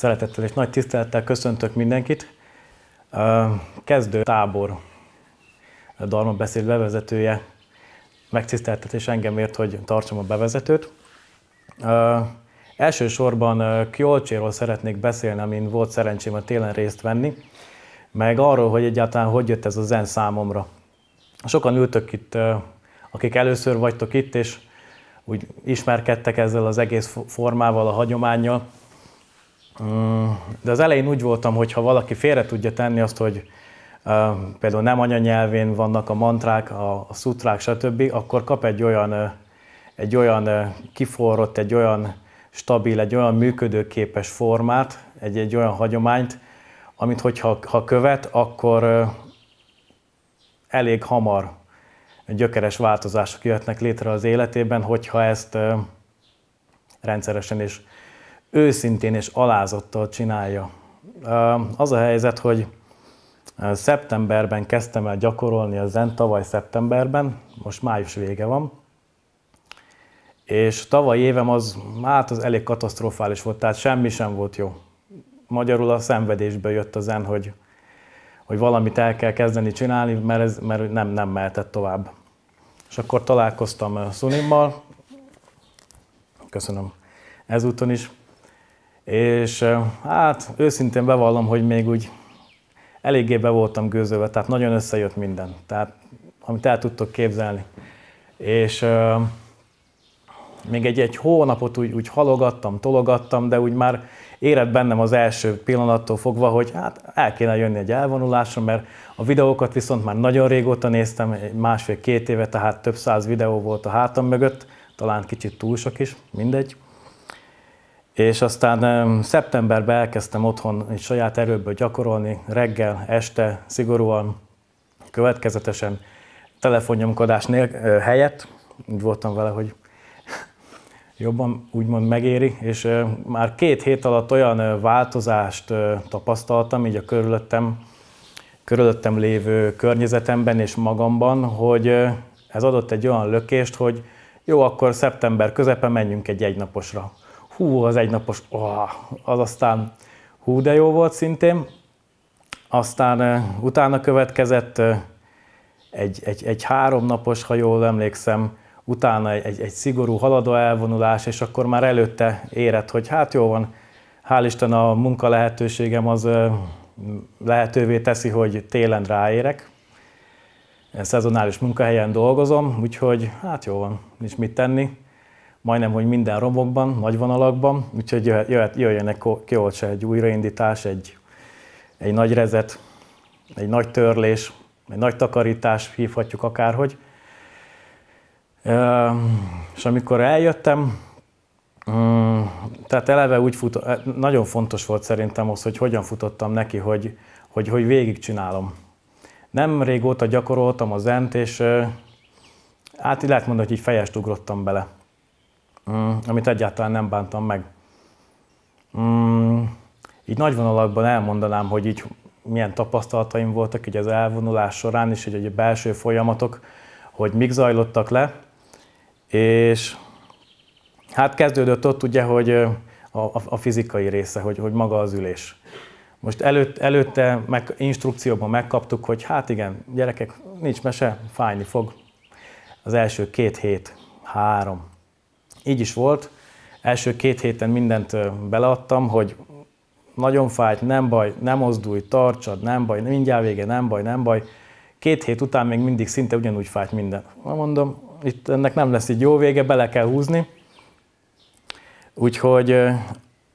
Szeretettel és nagy tisztelettel köszöntök mindenkit. Kezdő tábor Dalma beszéd bevezetője engem, engemért, hogy tartsam a bevezetőt. Elsősorban Kjolcséról szeretnék beszélni, amin volt szerencsém a télen részt venni, meg arról, hogy egyáltalán hogy jött ez a zen számomra. Sokan ültök itt, akik először vagytok itt, és úgy ismerkedtek ezzel az egész formával, a hagyományjal, de az elején úgy voltam, hogy ha valaki félre tudja tenni azt, hogy például nem anyanyelvén vannak a mantrák, a szutrák, stb., akkor kap egy olyan, egy olyan kiforrott, egy olyan stabil, egy olyan működőképes formát, egy, egy olyan hagyományt, amit hogyha ha követ, akkor elég hamar gyökeres változások jöhetnek létre az életében, hogyha ezt rendszeresen és őszintén és alázattal csinálja. Az a helyzet, hogy szeptemberben kezdtem el gyakorolni a zen, tavaly szeptemberben, most május vége van, és tavaly évem az, hát az elég katasztrofális volt, tehát semmi sem volt jó. Magyarul a szenvedésbe jött a zen, hogy, hogy valamit el kell kezdeni csinálni, mert, ez, mert nem, nem mehetett tovább. És akkor találkoztam Szunimmal, köszönöm ezúton is, és hát őszintén bevallom, hogy még úgy eléggé be voltam gőzölve, tehát nagyon összejött minden, tehát amit el tudtok képzelni. És még egy, egy hónapot úgy, úgy halogattam, tologattam, de úgy már érett bennem az első pillanattól fogva, hogy hát el kéne jönni egy elvonulásra, mert a videókat viszont már nagyon régóta néztem, másfél-két éve, tehát több száz videó volt a hátam mögött, talán kicsit túl sok is, mindegy. És aztán szeptemberben elkezdtem otthon egy saját erőből gyakorolni, reggel, este, szigorúan, következetesen, telefonnyomkodás helyett. Úgy voltam vele, hogy jobban úgymond megéri, és már két hét alatt olyan változást tapasztaltam így a körülöttem, körülöttem lévő környezetemben és magamban, hogy ez adott egy olyan lökést, hogy jó, akkor szeptember közepe menjünk egy egynaposra hú, az egynapos, oh, az aztán hú, de jó volt szintén. Aztán uh, utána következett uh, egy, egy, egy háromnapos, ha jól emlékszem, utána egy, egy, egy szigorú haladó elvonulás, és akkor már előtte érett, hogy hát jó van, hál' Isten a munka lehetőségem az uh, lehetővé teszi, hogy télen ráérek. szezonális munkahelyen dolgozom, úgyhogy hát jó van, nincs mit tenni majdnem, hogy minden romokban, nagy vonalakban, úgyhogy jöhet, jöjjön ki egy újraindítás, egy, egy nagy rezet, egy nagy törlés, egy nagy takarítás, hívhatjuk akárhogy. És amikor eljöttem, tehát eleve úgy fut, nagyon fontos volt szerintem az, hogy hogyan futottam neki, hogy, hogy, hogy végigcsinálom. Nem régóta gyakoroltam a zent, és hát lehet mondani, hogy így fejest ugrottam bele. Mm, amit egyáltalán nem bántam meg. Mm, így nagy vonalakban elmondanám, hogy így milyen tapasztalataim voltak így az elvonulás során, és így a belső folyamatok, hogy mik zajlottak le, és hát kezdődött ott ugye, hogy a, a fizikai része, hogy, hogy maga az ülés. Most előtt, előtte meg, instrukcióban megkaptuk, hogy hát igen, gyerekek, nincs mese, fájni fog az első két hét, három, így is volt. Első két héten mindent beleadtam, hogy nagyon fájt, nem baj, nem mozdulj, tartsad, nem baj, mindjárt vége, nem baj, nem baj. Két hét után még mindig szinte ugyanúgy fájt minden. Mondom, itt ennek nem lesz egy jó vége, bele kell húzni. Úgyhogy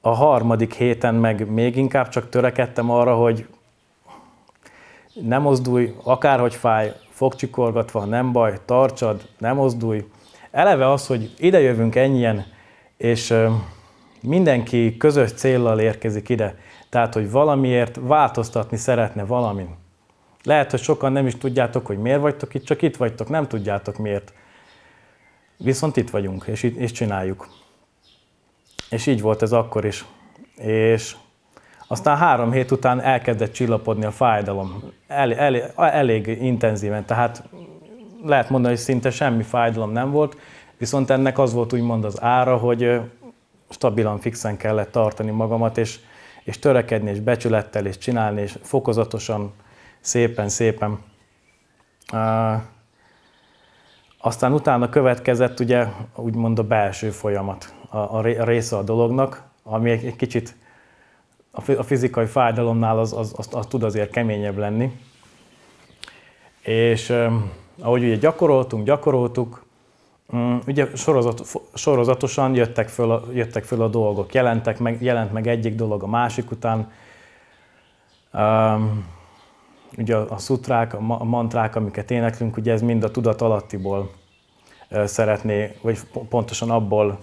a harmadik héten meg még inkább csak törekedtem arra, hogy nem mozdulj, akárhogy fáj, fogcsikorgatva, nem baj, tartsad, nem mozdulj eleve az, hogy idejövünk ennyien, és mindenki közös céllal érkezik ide, tehát, hogy valamiért változtatni szeretne valamin. Lehet, hogy sokan nem is tudjátok, hogy miért vagytok itt, csak itt vagytok, nem tudjátok miért. Viszont itt vagyunk, és, itt, és csináljuk. És így volt ez akkor is. És aztán három hét után elkezdett csillapodni a fájdalom. El, el, elég intenzíven, tehát lehet mondani, hogy szinte semmi fájdalom nem volt, viszont ennek az volt úgymond az ára, hogy stabilan, fixen kellett tartani magamat, és, és törekedni, és becsülettel, és csinálni, és fokozatosan, szépen, szépen. Aztán utána következett ugye úgymond a belső folyamat, a, a része a dolognak, ami egy, egy kicsit a fizikai fájdalomnál az, az, az, az tud azért keményebb lenni. És ahogy ugye gyakoroltunk, gyakoroltuk, mm, ugye sorozat, sorozatosan jöttek föl, jöttek föl a dolgok, jelentek meg, jelent meg egyik dolog a másik után. Um, ugye a, szutrák, a, a mantrák, amiket éneklünk, ugye ez mind a tudat alattiból szeretné, vagy pontosan abból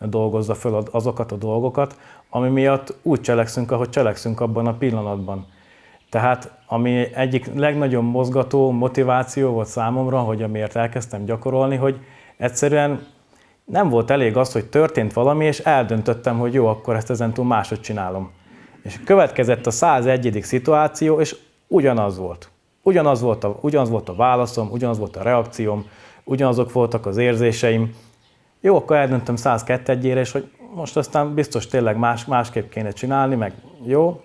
dolgozza föl azokat a dolgokat, ami miatt úgy cselekszünk, ahogy cselekszünk abban a pillanatban. Tehát ami egyik legnagyobb mozgató, motiváció volt számomra, hogy amiért elkezdtem gyakorolni, hogy egyszerűen nem volt elég az, hogy történt valami, és eldöntöttem, hogy jó, akkor ezt ezentúl máshogy csinálom. És következett a 101. szituáció, és ugyanaz volt. Ugyanaz volt, a, ugyanaz volt a válaszom, ugyanaz volt a reakcióm, ugyanazok voltak az érzéseim. Jó, akkor eldöntöm 102 egyére, és hogy most aztán biztos tényleg más, másképp kéne csinálni, meg jó,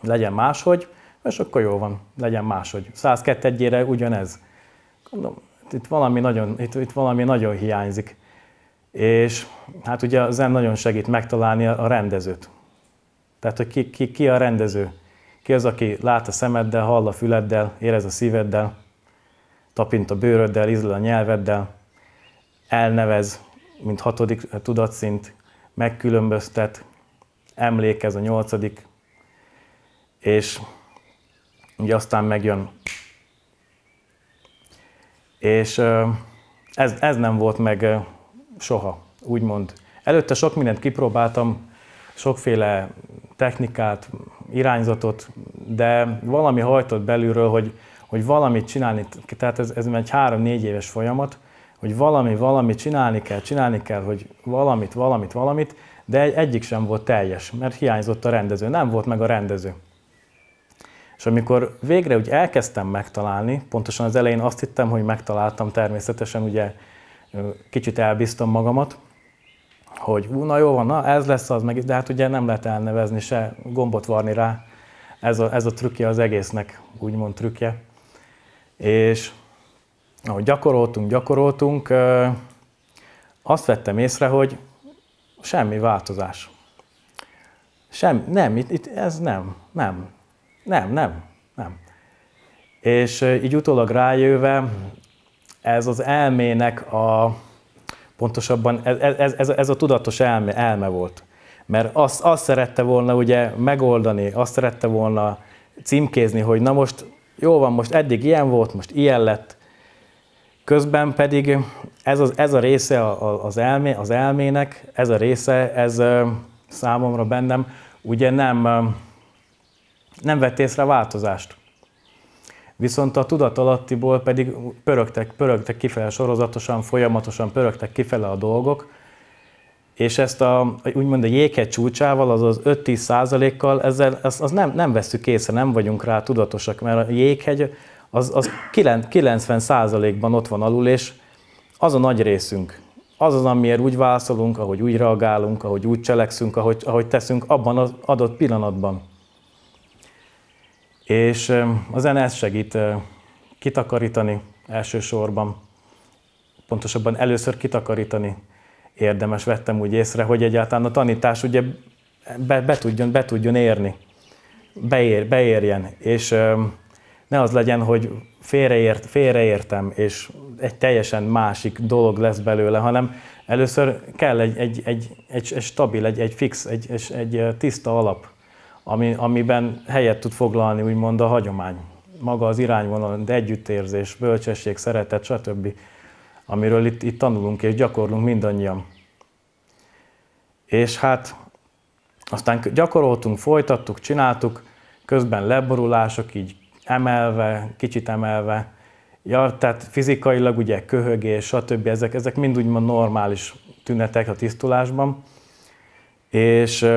legyen máshogy és akkor jó van, legyen máshogy. 102 egyére ugyanez. Gondolom, itt valami nagyon, itt, itt valami nagyon hiányzik. És hát ugye az nem nagyon segít megtalálni a rendezőt. Tehát, hogy ki, ki, ki a rendező. Ki az, aki lát a szemeddel, hall a füleddel, érez a szíveddel, tapint a bőröddel, ízlel a nyelveddel, elnevez, mint hatodik tudatszint, megkülönböztet, emlékez a nyolcadik, és ugye aztán megjön. És ez, ez nem volt meg soha, úgymond. Előtte sok mindent kipróbáltam, sokféle technikát, irányzatot, de valami hajtott belülről, hogy, hogy valamit csinálni, tehát ez, ez egy három-négy éves folyamat, hogy valami, valamit csinálni kell, csinálni kell, hogy valamit, valamit, valamit, de egy, egyik sem volt teljes, mert hiányzott a rendező, nem volt meg a rendező. És amikor végre úgy elkezdtem megtalálni, pontosan az elején azt hittem, hogy megtaláltam természetesen, ugye kicsit elbíztam magamat, hogy ú, na jó van, na ez lesz az, meg, de hát ugye nem lehet elnevezni se, gombot varni rá, ez a, ez a trükkje az egésznek, úgymond trükkje. És ahogy gyakoroltunk, gyakoroltunk, azt vettem észre, hogy semmi változás. Sem, nem, itt, itt, ez nem, nem. Nem, nem, nem. És így utólag rájöve, ez az elmének a, pontosabban ez, ez, ez, ez a tudatos elme, elme volt. Mert azt, azt szerette volna ugye megoldani, azt szerette volna címkézni, hogy na most jó van, most eddig ilyen volt, most ilyen lett. Közben pedig ez, az, ez a része az, elmé, az elmének, ez a része, ez számomra bennem ugye nem, nem vett észre a változást. Viszont a tudat alattiból pedig pörögtek, pörögtek kifele sorozatosan, folyamatosan pörögtek kifele a dolgok, és ezt a, úgymond a jéghegy csúcsával, azaz 5-10 százalékkal, ezzel ezt, az nem, nem veszük észre, nem vagyunk rá tudatosak, mert a jéghegy az, az 90 százalékban ott van alul, és az a nagy részünk. Az az, amiért úgy válaszolunk, ahogy úgy reagálunk, ahogy úgy cselekszünk, ahogy, ahogy teszünk abban az adott pillanatban. És a zene ezt segít kitakarítani elsősorban, pontosabban először kitakarítani érdemes, vettem úgy észre, hogy egyáltalán a tanítás ugye be, be, tudjon, be tudjon érni, beér, beérjen, és ne az legyen, hogy félreért, félreértem, és egy teljesen másik dolog lesz belőle, hanem először kell egy, egy, egy, egy, egy stabil, egy, egy fix, egy, egy, egy tiszta alap ami, amiben helyet tud foglalni úgymond a hagyomány. Maga az irányvonal, de együttérzés, bölcsesség, szeretet, stb. Amiről itt, itt tanulunk és gyakorlunk mindannyian. És hát aztán gyakoroltunk, folytattuk, csináltuk, közben leborulások, így emelve, kicsit emelve, ja, tehát fizikailag ugye köhögés, stb. Ezek, ezek mind úgymond normális tünetek a tisztulásban. És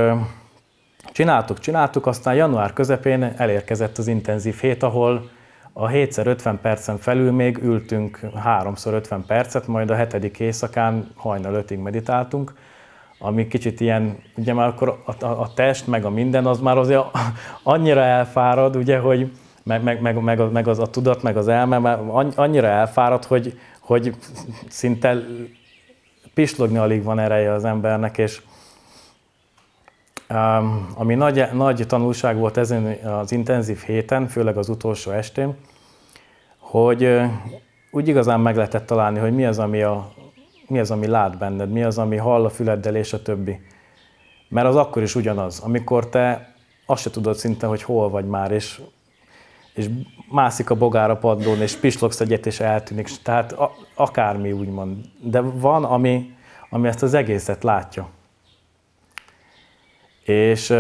Csináltuk, csináltuk, aztán január közepén elérkezett az intenzív hét, ahol a 7x50 percen felül még ültünk 3x50 percet, majd a hetedik éjszakán hajnal 5-ig meditáltunk, ami kicsit ilyen, ugye már akkor a, a, a test, meg a minden, az már azért annyira elfárad, ugye, hogy meg, meg, meg, meg, meg az a tudat, meg az elme, annyira elfárad, hogy, hogy szinte pislogni alig van ereje az embernek, és ami nagy, nagy tanulság volt ezen az intenzív héten, főleg az utolsó estén, hogy úgy igazán meg lehetett találni, hogy mi az, ami, a, mi az, ami lát benned, mi az, ami hall a füleddel, és a többi. Mert az akkor is ugyanaz, amikor te azt se tudod szinte, hogy hol vagy már, és, és mászik a bogára padlón, és pislogsz egyet, és eltűnik. Tehát a, akármi úgymond. De van, ami, ami ezt az egészet látja. És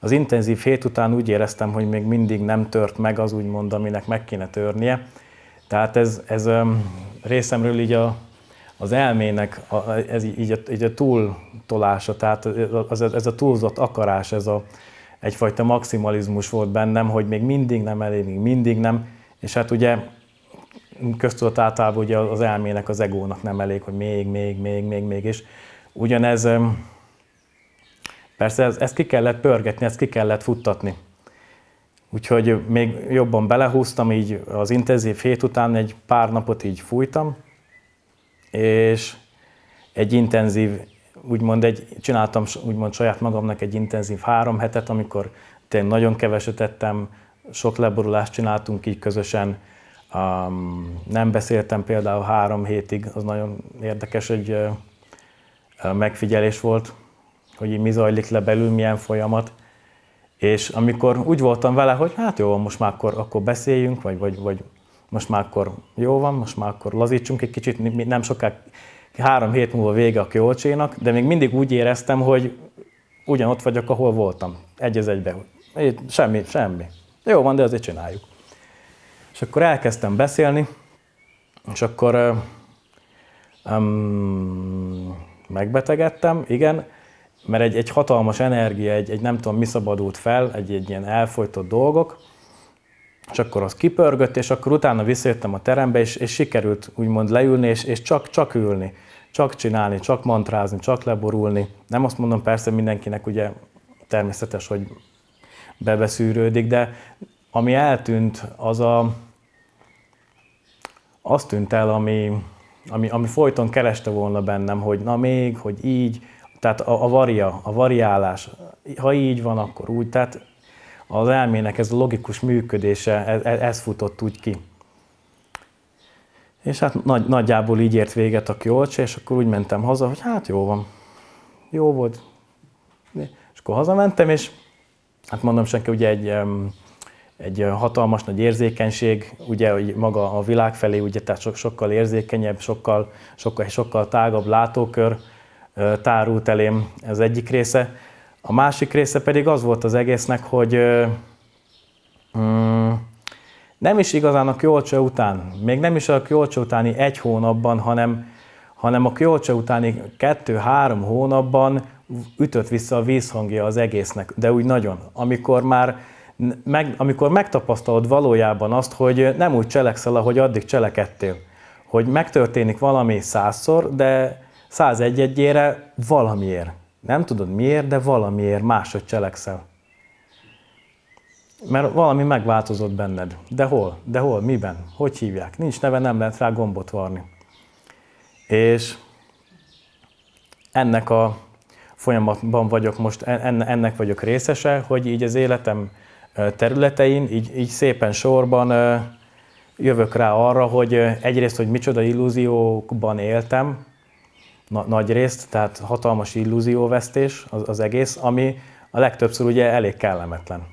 az intenzív hét után úgy éreztem, hogy még mindig nem tört meg az úgymond, aminek meg kéne törnie. Tehát ez, ez részemről így a, az elmének a, ez így, a, így a túltolása, tehát az, ez a túlzott akarás, ez a, egyfajta maximalizmus volt bennem, hogy még mindig nem elég, még mindig nem, és hát ugye köztudat általában ugye az elmének, az egónak nem elég, hogy még, még, még, még, még, és ugyanez Persze ez, ki kellett pörgetni, ezt ki kellett futtatni. Úgyhogy még jobban belehúztam, így az intenzív hét után egy pár napot így fújtam, és egy intenzív, úgymond egy, csináltam úgymond saját magamnak egy intenzív három hetet, amikor tényleg nagyon keveset ettem, sok leborulást csináltunk így közösen, um, nem beszéltem például három hétig, az nagyon érdekes egy uh, megfigyelés volt, hogy mi zajlik le belül, milyen folyamat. És amikor úgy voltam vele, hogy hát jó, most már akkor, akkor beszéljünk, vagy, vagy, vagy most már akkor jó van, most már akkor lazítsunk egy kicsit, nem soká, három hét múlva vége a kölcsének, de még mindig úgy éreztem, hogy ugyanott vagyok, ahol voltam, egy az egybe. Semmi, semmi. Jó van, de azért csináljuk. És akkor elkezdtem beszélni, és akkor um, megbetegedtem, igen, mert egy, egy hatalmas energia, egy, egy nem tudom mi szabadult fel, egy, egy ilyen elfolytott dolgok, és akkor az kipörgött, és akkor utána visszajöttem a terembe, és, és sikerült úgymond leülni, és, és csak, csak ülni, csak csinálni, csak mantrázni, csak leborulni. Nem azt mondom persze mindenkinek ugye természetes, hogy bebeszűrődik, de ami eltűnt, az a, az tűnt el, ami, ami, ami folyton kereste volna bennem, hogy na még, hogy így, tehát a, a varia, a variálás, ha így van, akkor úgy. Tehát az elmének ez a logikus működése, ez, e, ez futott úgy ki. És hát nagy, nagyjából így ért véget a kiolcsa, és akkor úgy mentem haza, hogy hát jó van, jó volt. És akkor hazamentem, és hát mondom senki, ugye egy, egy hatalmas nagy érzékenység, ugye hogy maga a világ felé, ugye tehát so, sokkal érzékenyebb, sokkal, sokkal, sokkal tágabb látókör, tárult elém ez egyik része. A másik része pedig az volt az egésznek, hogy mm, nem is igazán a Kjolcse után, még nem is a Kjolcse utáni egy hónapban, hanem, hanem a Kjolcse utáni kettő-három hónapban ütött vissza a vízhangja az egésznek, de úgy nagyon. Amikor már meg, amikor megtapasztalod valójában azt, hogy nem úgy cselekszel, ahogy addig cselekedtél, hogy megtörténik valami százszor, de 101 egyére valamiért. Nem tudod miért, de valamiért máshogy cselekszel. Mert valami megváltozott benned. De hol? De hol? Miben? Hogy hívják? Nincs neve, nem lehet rá gombot varni. És ennek a folyamatban vagyok most, ennek vagyok részese, hogy így az életem területein, így, így szépen sorban jövök rá arra, hogy egyrészt, hogy micsoda illúziókban éltem, na, nagy részt, tehát hatalmas illúzióvesztés az, az egész, ami a legtöbbször ugye elég kellemetlen,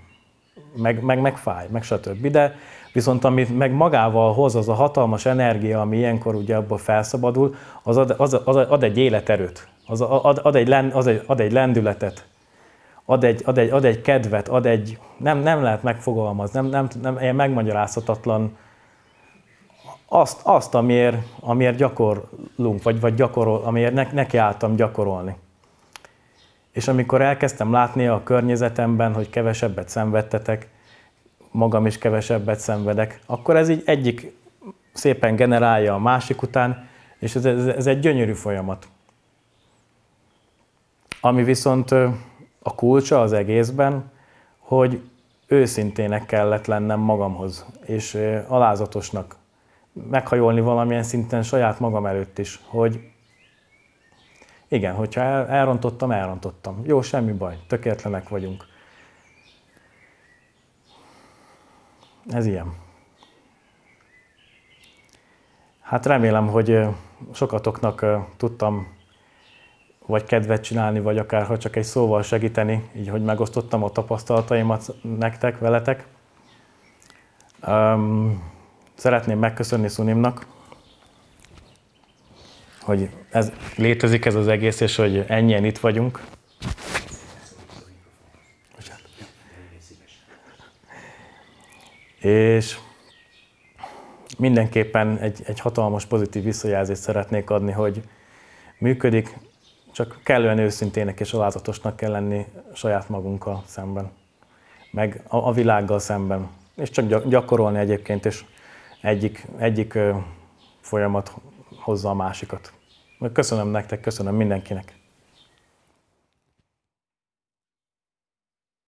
meg, meg, meg fáj, meg stb. De viszont amit meg magával hoz, az a hatalmas energia, ami ilyenkor ugye abból felszabadul, az ad, az, az ad egy életerőt, az ad, ad, egy, len, az egy, ad egy lendületet, ad egy, ad, egy, ad egy kedvet, ad egy, nem, nem lehet megfogalmazni, nem, nem, nem, ilyen megmagyarázhatatlan azt, azt amiért, amiért gyakorlunk, vagy, vagy gyakorol, amiért ne, nekiálltam gyakorolni. És amikor elkezdtem látni a környezetemben, hogy kevesebbet szenvedtetek, magam is kevesebbet szenvedek, akkor ez így egyik szépen generálja a másik után, és ez, ez, ez egy gyönyörű folyamat. Ami viszont a kulcsa az egészben, hogy őszintének kellett lennem magamhoz, és alázatosnak meghajolni valamilyen szinten saját magam előtt is, hogy igen, hogyha el, elrontottam, elrontottam. Jó, semmi baj, tökéletlenek vagyunk. Ez ilyen. Hát remélem, hogy sokatoknak tudtam vagy kedvet csinálni, vagy akár ha csak egy szóval segíteni, így hogy megosztottam a tapasztalataimat nektek, veletek. Um, Szeretném megköszönni Szunimnak, hogy ez, létezik ez az egész, és hogy ennyien itt vagyunk. És mindenképpen egy, egy hatalmas pozitív visszajelzést szeretnék adni, hogy működik, csak kellően őszintének és alázatosnak kell lenni saját magunkkal szemben, meg a, a világgal szemben, és csak gyakorolni egyébként, és egyik, egyik folyamat hozza a másikat. Köszönöm nektek, köszönöm mindenkinek.